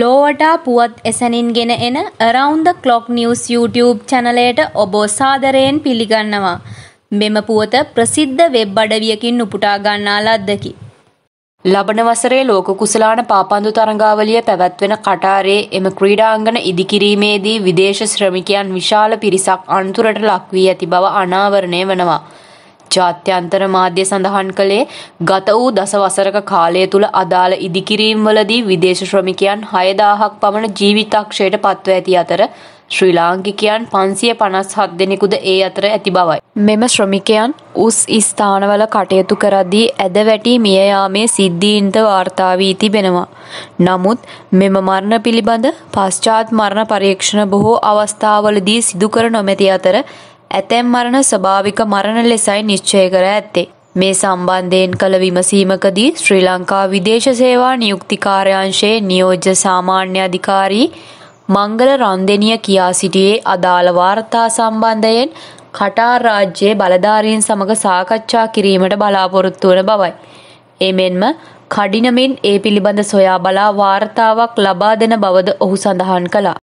ලෝවටා පුවත් එසැනින් ගෙන එන Around the Clock News YouTube චැනලයට ඔබ සාදරයෙන් පිළිගන්නවා. මෙම පුවත ප්‍රසිද්ධ වෙබ් අඩවියකින් උපුටා ගන්නා ලද්දකි. ලබන වසරේ ලෝක කුසලාන පාපන්දු තරඟාවලිය පැවැත්වෙන කටාරේ එම ක්‍රීඩාංගන ඉදිකිරීමේදී විදේශ ශ්‍රමිකයන් විශාල පිරිසක් අන්තුරට ලක්වී ඇති බව අනාවරණය වනවා. ජාත්‍යන්තර මාධ්‍ය සඳහන් කළේ ගත වූ දසවසරක කාලය තුළ අදාළ ඉදිකිරීම්වලදී විදේශ ශ්‍රමිකයන් හයදාහක් පමණ ජීවිතක්ෂයට පත්ව ඇති අතර ශ්‍රී ලාංකිකයන් පන්සිය පනස් හත් දෙනෙකුද ඒ අතර ඇති බවයි. මෙම ශ්‍රමිකයන් උස් ස්ථානවල කටයුතු කරද්දී ඇද වැටී මියයාමේ සිද්ධීන්ට වාර්තාාවී තිබෙනවා. නමුත් මෙම මරණ පිළිබඳ පශ්චාත් මරණ පරීක්ෂණ බොහෝ අවස්ථාවලදී සිදුකර නොමැති අතර ඇතැම් මරණ ස්භාවික මරණ ලෙසයි නිශ්චය කර ඇත්තේ. මේ සම්බන්ධයෙන් කළ විමසීමකදී ශ්‍රී ලංකා විදේශ සේවා නියුක්තිකාරයංශයේ නියෝජ්‍ය සාමාන්‍ය අධිකාරී මංගල රන්දෙනිය කියා සිටියේ අදාළ වාර්තා සම්බන්ධයෙන් කටාර් රාජ්‍යයේ බලධාරීන් සමග සාකච්ඡා කිරීමට බලාපොරොත්තු වන බවයි. එමෙන්ම කඩිනමින් ඒ පිළිබඳ සොයා බලා වාර්තාවක් ලබා දෙන බවද ඔහු සඳහන් කළා.